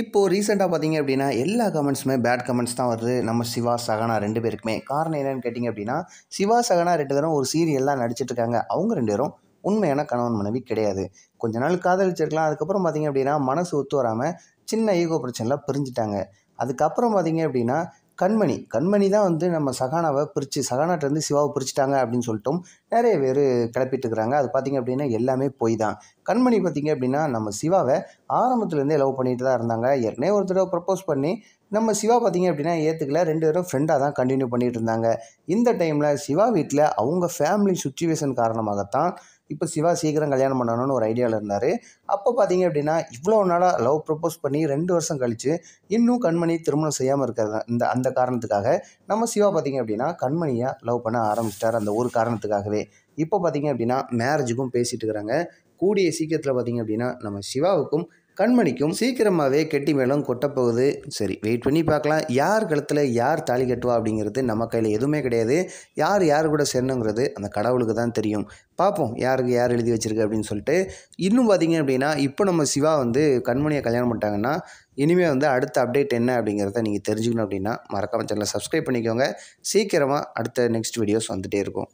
இப்போது ரீசெண்டாக பார்த்தீங்க அப்படின்னா எல்லா கமெண்ட்ஸுமே பேட் கமெண்ட்ஸ் தான் வருது நம்ம சிவா சகனா ரெண்டு பேருக்குமே காரணம் என்னென்னு கேட்டிங்க அப்படின்னா சிவா சகனா ரெண்டு பேரும் ஒரு சீரியல்லாம் நடிச்சிட்ருக்காங்க அவங்க ரெண்டு பேரும் உண்மையான கணவன் மனைவி கிடையாது கொஞ்ச நாள் காதலிச்சிருக்கலாம் அதுக்கப்புறம் பார்த்திங்க அப்படின்னா மனசு ஒத்து வராமல் சின்ன ஈகோ பிரச்சனைலாம் பிரிஞ்சுட்டாங்க அதுக்கப்புறம் பார்த்திங்க அப்படின்னா கண்மணி கண்மணி தான் வந்து நம்ம சகானாவை பிரித்து சகானாட்டேருந்து சிவாவை பிரிச்சுட்டாங்க அப்படின்னு சொல்லிட்டோம் நிறைய பேர் கிளப்பிட்டுருக்குறாங்க அது பார்த்திங்க அப்படின்னா எல்லாமே போய் தான் கண்மணி பார்த்திங்க அப்படின்னா நம்ம சிவாவை ஆரம்பத்துலேருந்தே லவ் பண்ணிட்டு தான் இருந்தாங்க ஏற்கனவே ஒரு தடவை ப்ரப்போஸ் பண்ணி நம்ம சிவா பார்த்திங்க அப்படின்னா ஏற்றுக்கல ரெண்டு பேரும் ஃப்ரெண்டாக தான் கண்டினியூ பண்ணிகிட்டு இருந்தாங்க இந்த டைமில் சிவா வீட்டில் அவங்க ஃபேமிலி சுச்சுவேஷன் காரணமாகத்தான் இப்போ சிவா சீக்கிரம் கல்யாணம் பண்ணணும்னு ஒரு ஐடியாவில் இருந்தார் அப்போ பார்த்தீங்க அப்படின்னா இவ்வளோ நாளாக லவ் ப்ரப்போஸ் பண்ணி ரெண்டு வருஷம் கழித்து இன்னும் கண்மணி திருமணம் செய்யாமல் இருக்கிறது இந்த அந்த காரணத்துக்காக நம்ம சிவா பார்த்திங்க அப்படின்னா கண்மணியாக லவ் பண்ண ஆரம்பிச்சிட்டார் அந்த ஒரு காரணத்துக்காகவே இப்போ பார்த்திங்க அப்படின்னா மேரேஜுக்கும் பேசிகிட்டு இருக்கிறாங்க கூடிய சீக்கிரத்தில் பார்த்திங்க அப்படின்னா நம்ம சிவாவுக்கும் கண்மணிக்கும் சீக்கிரமாகவே கெட்டி மேலும் கொட்டப்போகுது சரி வெயிட் பண்ணி பார்க்கலாம் யார் கழுத்தில் யார் தாலி கட்டுவா அப்படிங்கிறது நம்ம கையில் எதுவுமே கிடையாது யார் யார் கூட சேரணுங்கிறது அந்த கடவுளுக்கு தான் தெரியும் பார்ப்போம் யாருக்கு யார் எழுதி வச்சிருக்கு அப்படின்னு சொல்லிட்டு இன்னும் பார்த்தீங்க அப்படின்னா இப்போ நம்ம சிவா வந்து கண்மணியை கல்யாணம் பண்ணிட்டாங்கன்னா இனிமேல் வந்து அடுத்த அப்டேட் என்ன அப்படிங்கிறத நீங்கள் தெரிஞ்சுக்கணும் அப்படின்னா மறக்காமல் சேனலை சப்ஸ்கிரைப் பண்ணிக்கோங்க சீக்கிரமாக அடுத்த நெக்ஸ்ட் வீடியோஸ் வந்துகிட்டே இருக்கும்